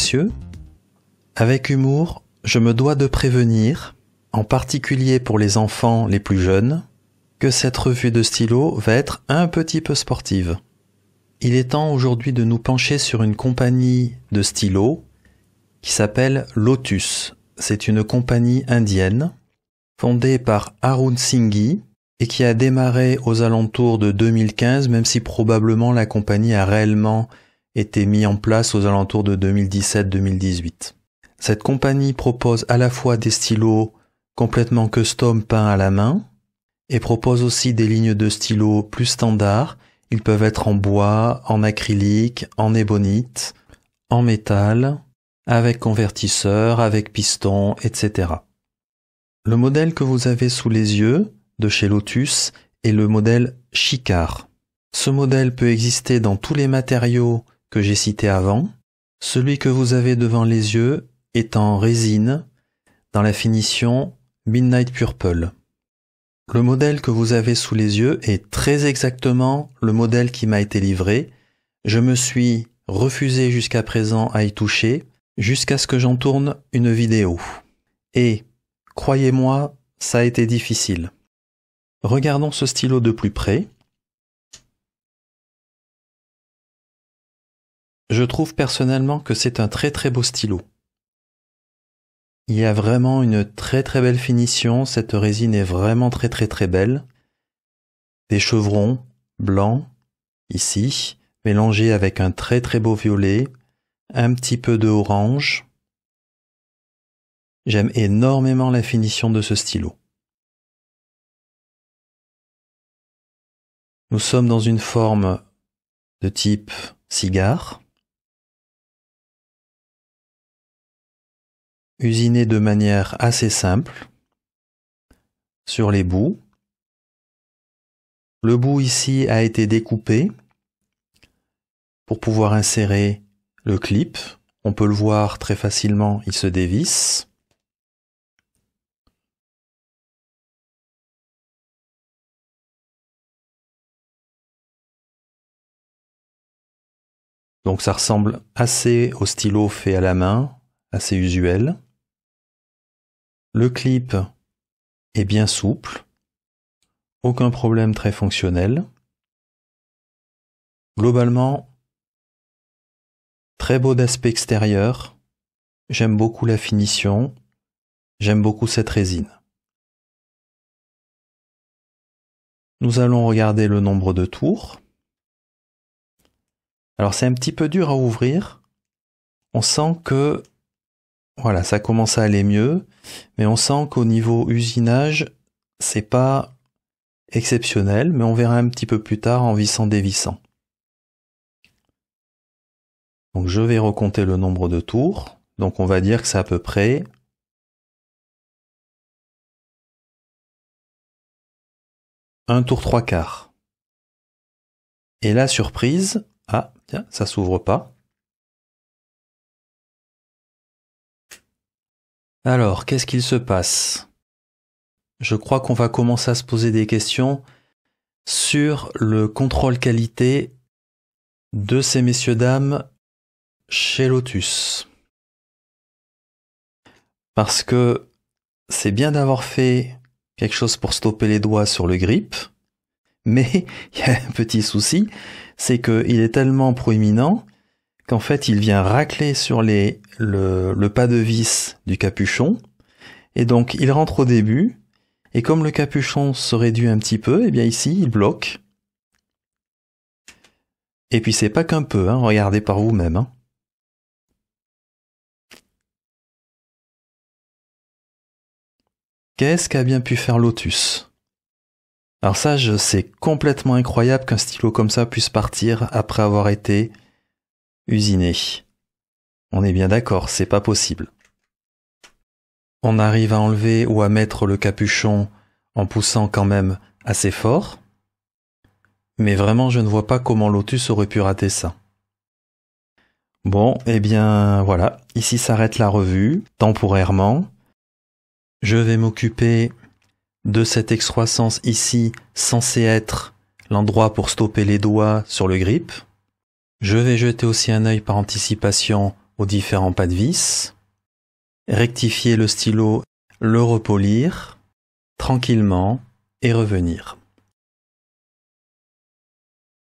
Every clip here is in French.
messieurs, avec humour, je me dois de prévenir, en particulier pour les enfants les plus jeunes, que cette revue de stylo va être un petit peu sportive. Il est temps aujourd'hui de nous pencher sur une compagnie de stylos qui s'appelle Lotus. C'est une compagnie indienne fondée par Arun Singhi et qui a démarré aux alentours de 2015, même si probablement la compagnie a réellement était mis en place aux alentours de 2017-2018. Cette compagnie propose à la fois des stylos complètement custom peints à la main et propose aussi des lignes de stylos plus standards. Ils peuvent être en bois, en acrylique, en ébonite, en métal, avec convertisseur, avec piston, etc. Le modèle que vous avez sous les yeux de chez Lotus est le modèle Chicard. Ce modèle peut exister dans tous les matériaux que j'ai cité avant, celui que vous avez devant les yeux est en résine dans la finition Midnight Purple. Le modèle que vous avez sous les yeux est très exactement le modèle qui m'a été livré. Je me suis refusé jusqu'à présent à y toucher jusqu'à ce que j'en tourne une vidéo. Et, croyez-moi, ça a été difficile. Regardons ce stylo de plus près. Je trouve personnellement que c'est un très très beau stylo. Il y a vraiment une très très belle finition, cette résine est vraiment très très très belle. Des chevrons blancs, ici, mélangés avec un très très beau violet, un petit peu de orange. J'aime énormément la finition de ce stylo. Nous sommes dans une forme de type cigare. usiné de manière assez simple sur les bouts. Le bout ici a été découpé pour pouvoir insérer le clip. On peut le voir très facilement, il se dévisse. Donc ça ressemble assez au stylo fait à la main, assez usuel. Le clip est bien souple, aucun problème très fonctionnel. Globalement, très beau d'aspect extérieur, j'aime beaucoup la finition, j'aime beaucoup cette résine. Nous allons regarder le nombre de tours. Alors c'est un petit peu dur à ouvrir. On sent que voilà, ça commence à aller mieux, mais on sent qu'au niveau usinage, c'est pas exceptionnel, mais on verra un petit peu plus tard en vissant dévissant. Donc je vais recompter le nombre de tours. Donc on va dire que c'est à peu près un tour trois quarts. Et la surprise, ah tiens, ça s'ouvre pas. Alors, qu'est-ce qu'il se passe Je crois qu'on va commencer à se poser des questions sur le contrôle qualité de ces messieurs dames chez Lotus. Parce que c'est bien d'avoir fait quelque chose pour stopper les doigts sur le grip, mais il y a un petit souci, c'est qu'il est tellement proéminent en fait il vient racler sur les, le, pas de vis du capuchon, et donc il rentre au début, et comme le capuchon se réduit un petit peu, et eh bien ici il bloque. Et puis c'est pas qu'un peu, hein. regardez par vous-même. Hein. Qu'est-ce qu'a bien pu faire Lotus Alors ça, c'est complètement incroyable qu'un stylo comme ça puisse partir après avoir été Usiner. On est bien d'accord, c'est pas possible. On arrive à enlever ou à mettre le capuchon en poussant quand même assez fort. Mais vraiment, je ne vois pas comment Lotus aurait pu rater ça. Bon, eh bien voilà, ici s'arrête la revue, temporairement. Je vais m'occuper de cette excroissance ici censée être l'endroit pour stopper les doigts sur le grip. Je vais jeter aussi un œil par anticipation aux différents pas de vis, rectifier le stylo, le repolir, tranquillement, et revenir.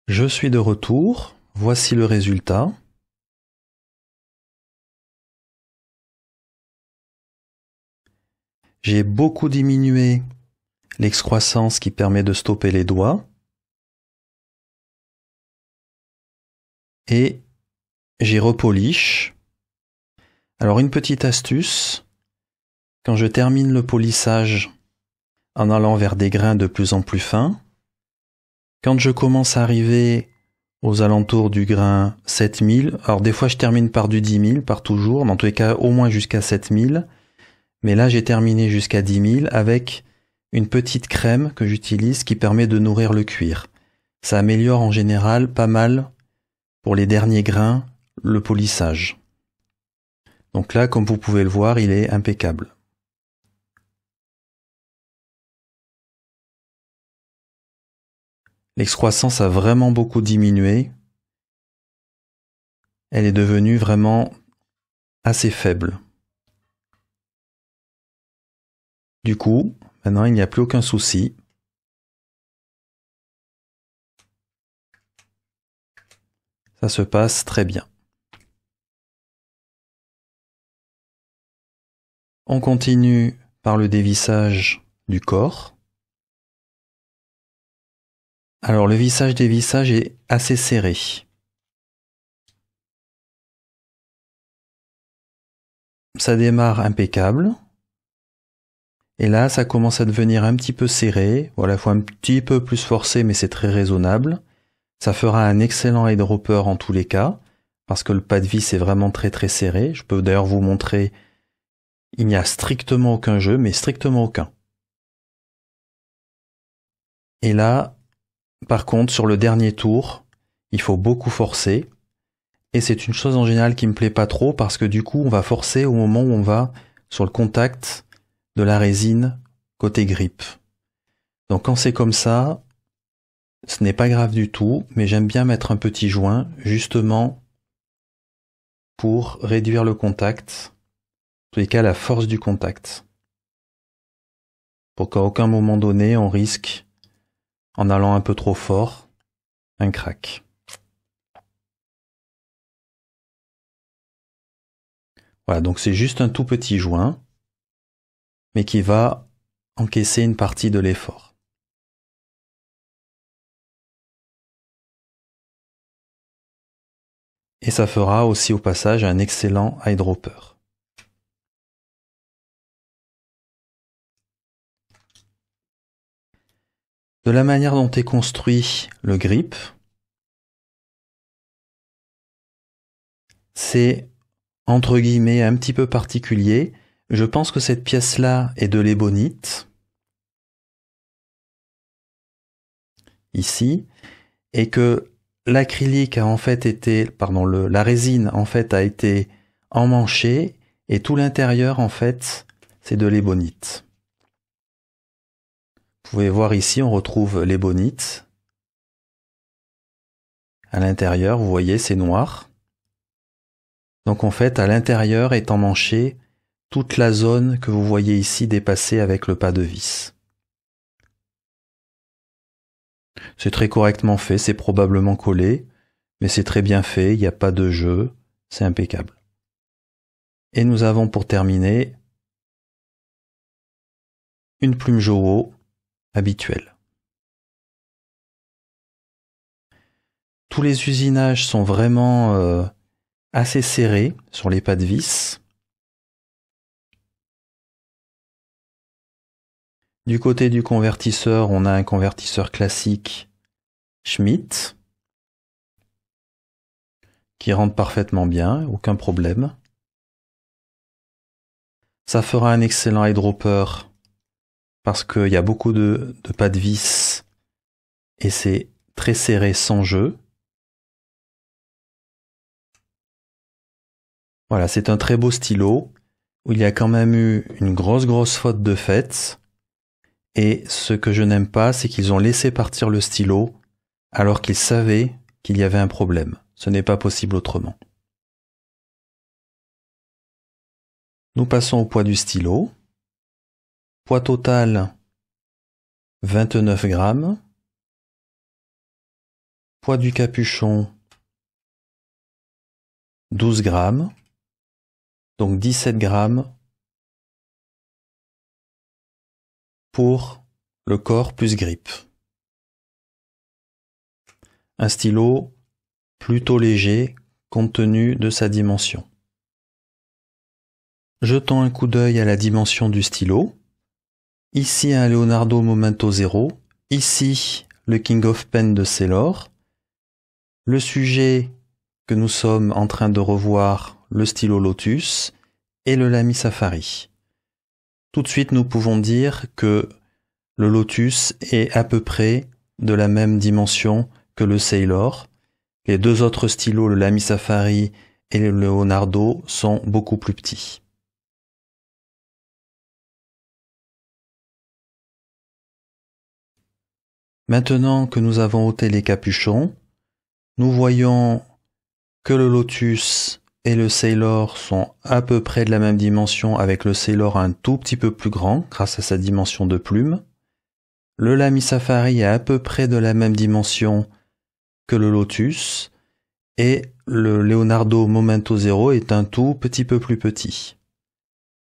Je suis de retour, voici le résultat. J'ai beaucoup diminué l'excroissance qui permet de stopper les doigts. et j'ai repolish. Alors une petite astuce, quand je termine le polissage en allant vers des grains de plus en plus fins, quand je commence à arriver aux alentours du grain 7000, alors des fois je termine par du 10000, par toujours, dans tous les cas au moins jusqu'à 7000, mais là j'ai terminé jusqu'à 10000 avec une petite crème que j'utilise qui permet de nourrir le cuir. Ça améliore en général pas mal pour les derniers grains, le polissage. Donc là, comme vous pouvez le voir, il est impeccable. L'excroissance a vraiment beaucoup diminué. Elle est devenue vraiment assez faible. Du coup, maintenant il n'y a plus aucun souci. Ça se passe très bien. On continue par le dévissage du corps. Alors le vissage dévissage est assez serré. Ça démarre impeccable. Et là, ça commence à devenir un petit peu serré. Voilà, fois un petit peu plus forcé mais c'est très raisonnable. Ça fera un excellent head en tous les cas, parce que le pas de vis est vraiment très très serré. Je peux d'ailleurs vous montrer, il n'y a strictement aucun jeu, mais strictement aucun. Et là, par contre, sur le dernier tour, il faut beaucoup forcer. Et c'est une chose en général qui me plaît pas trop parce que du coup, on va forcer au moment où on va sur le contact de la résine côté grippe. Donc quand c'est comme ça, ce n'est pas grave du tout, mais j'aime bien mettre un petit joint, justement pour réduire le contact, en tous les cas la force du contact. Pour qu'à aucun moment donné, on risque, en allant un peu trop fort, un crack. Voilà, donc c'est juste un tout petit joint, mais qui va encaisser une partie de l'effort. Et ça fera aussi au passage un excellent eyedropper. De la manière dont est construit le grip, c'est entre guillemets un petit peu particulier. Je pense que cette pièce-là est de l'ébonite. Ici. Et que l'acrylique a en fait été, pardon, le, la résine en fait a été emmanchée et tout l'intérieur en fait c'est de l'ébonite. Vous pouvez voir ici, on retrouve l'ébonite. À l'intérieur, vous voyez, c'est noir. Donc en fait, à l'intérieur est emmanchée toute la zone que vous voyez ici dépassée avec le pas de vis. C'est très correctement fait, c'est probablement collé, mais c'est très bien fait, il n'y a pas de jeu, c'est impeccable. Et nous avons pour terminer une plume Jowo habituelle. Tous les usinages sont vraiment euh, assez serrés sur les pas de vis. Du côté du convertisseur, on a un convertisseur classique Schmidt qui rentre parfaitement bien, aucun problème. Ça fera un excellent eyedropper parce qu'il y a beaucoup de, de pas de vis et c'est très serré sans jeu. Voilà, c'est un très beau stylo où il y a quand même eu une grosse grosse faute de fête. Et ce que je n'aime pas, c'est qu'ils ont laissé partir le stylo alors qu'ils savaient qu'il y avait un problème. Ce n'est pas possible autrement. Nous passons au poids du stylo. Poids total 29 grammes. Poids du capuchon 12 grammes. Donc 17 grammes pour le corps plus grippe. Un stylo plutôt léger compte tenu de sa dimension. Jetons un coup d'œil à la dimension du stylo. Ici un Leonardo Momento Zero, ici le King of Pen de Sailor. Le sujet que nous sommes en train de revoir, le stylo Lotus, et le Lamy Safari tout de suite nous pouvons dire que le lotus est à peu près de la même dimension que le Sailor. Les deux autres stylos, le Lamy Safari et le Leonardo, sont beaucoup plus petits. Maintenant que nous avons ôté les capuchons, nous voyons que le lotus et le Sailor sont à peu près de la même dimension avec le Sailor un tout petit peu plus grand grâce à sa dimension de plume. Le Lamy Safari est à peu près de la même dimension que le Lotus et le Leonardo Momento Zero est un tout petit peu plus petit.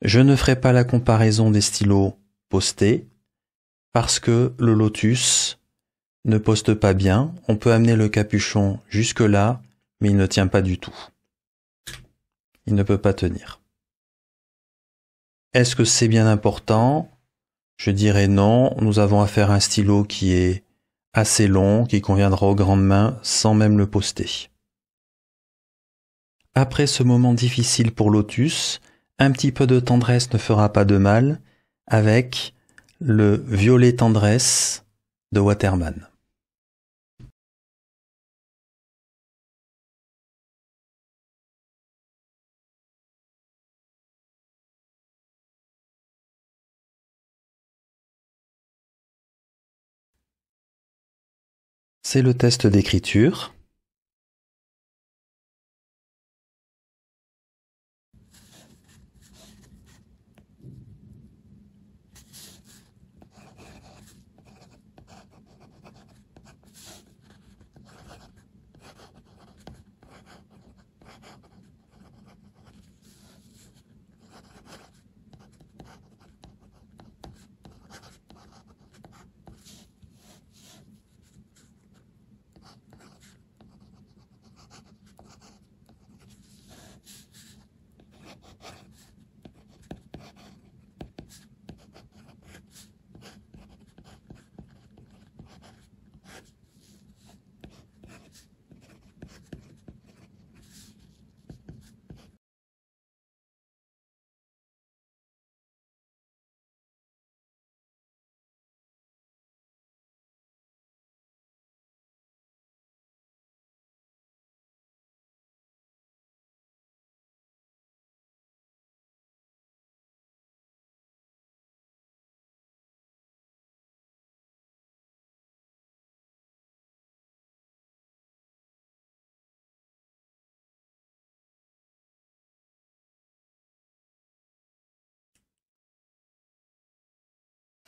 Je ne ferai pas la comparaison des stylos postés parce que le Lotus ne poste pas bien, on peut amener le capuchon jusque là, mais il ne tient pas du tout ne peut pas tenir. Est-ce que c'est bien important Je dirais non. Nous avons affaire à un stylo qui est assez long, qui conviendra aux grandes mains sans même le poster. Après ce moment difficile pour Lotus, un petit peu de tendresse ne fera pas de mal avec le violet tendresse de Waterman. C'est le test d'écriture.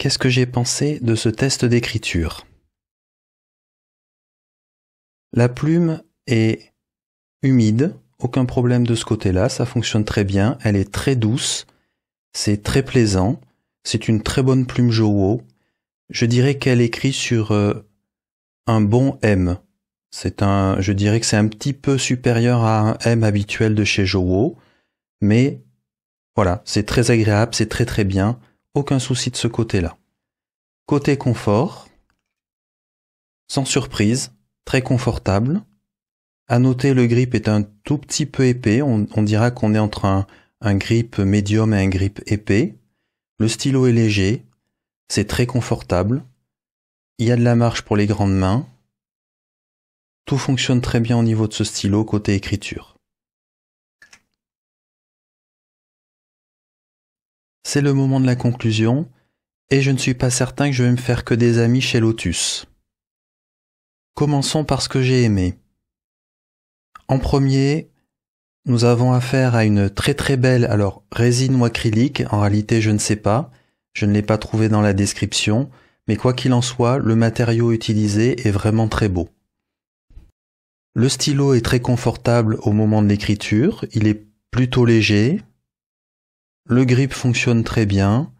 Qu'est-ce que j'ai pensé de ce test d'écriture La plume est humide, aucun problème de ce côté-là, ça fonctionne très bien, elle est très douce, c'est très plaisant, c'est une très bonne plume Jowo. Je dirais qu'elle écrit sur euh, un bon M. C'est un, je dirais que c'est un petit peu supérieur à un M habituel de chez Jowo, mais voilà, c'est très agréable, c'est très très bien aucun souci de ce côté-là. Côté confort, sans surprise, très confortable. À noter, le grip est un tout petit peu épais. On, dira qu'on est entre un, un grip médium et un grip épais. Le stylo est léger. C'est très confortable. Il y a de la marge pour les grandes mains. Tout fonctionne très bien au niveau de ce stylo côté écriture. C'est le moment de la conclusion, et je ne suis pas certain que je vais me faire que des amis chez Lotus. Commençons par ce que j'ai aimé. En premier, nous avons affaire à une très très belle alors résine ou acrylique, en réalité je ne sais pas, je ne l'ai pas trouvé dans la description, mais quoi qu'il en soit, le matériau utilisé est vraiment très beau. Le stylo est très confortable au moment de l'écriture, il est plutôt léger, le grip fonctionne très bien.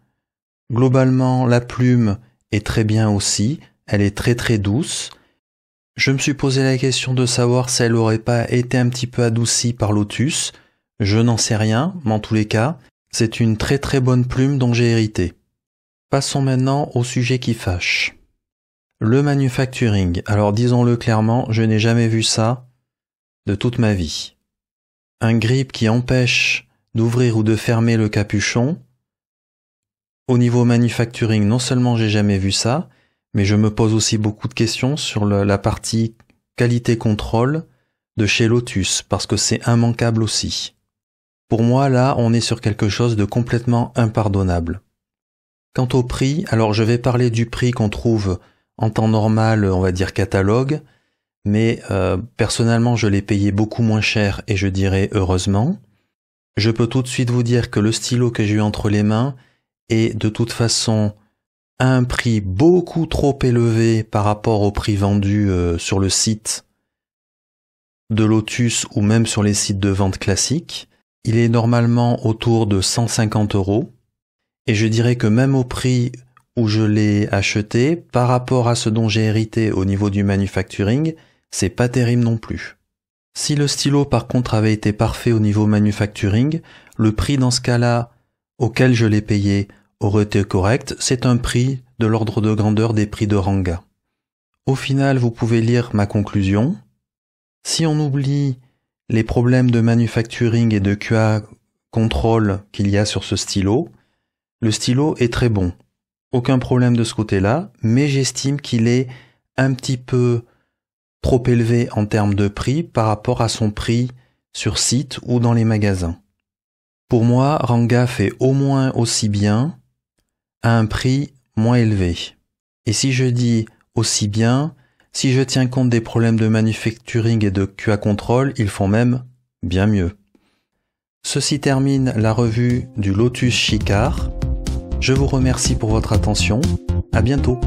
Globalement, la plume est très bien aussi, elle est très très douce. Je me suis posé la question de savoir si elle n'aurait pas été un petit peu adoucie par Lotus. Je n'en sais rien, mais en tous les cas, c'est une très très bonne plume dont j'ai hérité. Passons maintenant au sujet qui fâche. Le manufacturing. Alors disons-le clairement, je n'ai jamais vu ça de toute ma vie. Un grip qui empêche d'ouvrir ou de fermer le capuchon. Au niveau manufacturing, non seulement j'ai jamais vu ça, mais je me pose aussi beaucoup de questions sur la partie qualité contrôle de chez Lotus, parce que c'est immanquable aussi. Pour moi, là, on est sur quelque chose de complètement impardonnable. Quant au prix, alors je vais parler du prix qu'on trouve en temps normal, on va dire catalogue, mais euh, personnellement je l'ai payé beaucoup moins cher et je dirais heureusement. Je peux tout de suite vous dire que le stylo que j'ai eu entre les mains est de toute façon à un prix beaucoup trop élevé par rapport au prix vendu euh, sur le site de Lotus ou même sur les sites de vente classiques. Il est normalement autour de 150 euros. Et je dirais que même au prix où je l'ai acheté, par rapport à ce dont j'ai hérité au niveau du manufacturing, c'est pas terrible non plus. Si le stylo par contre avait été parfait au niveau manufacturing, le prix dans ce cas-là auquel je l'ai payé aurait été correct, c'est un prix de l'ordre de grandeur des prix de Ranga. Au final, vous pouvez lire ma conclusion. Si on oublie les problèmes de manufacturing et de QA contrôle qu'il y a sur ce stylo, le stylo est très bon. Aucun problème de ce côté-là, mais j'estime qu'il est un petit peu trop élevé en termes de prix par rapport à son prix sur site ou dans les magasins. Pour moi, Ranga fait au moins aussi bien à un prix moins élevé. Et si je dis aussi bien, si je tiens compte des problèmes de manufacturing et de QA contrôle, ils font même bien mieux. Ceci termine la revue du Lotus Chicard. Je vous remercie pour votre attention. À bientôt.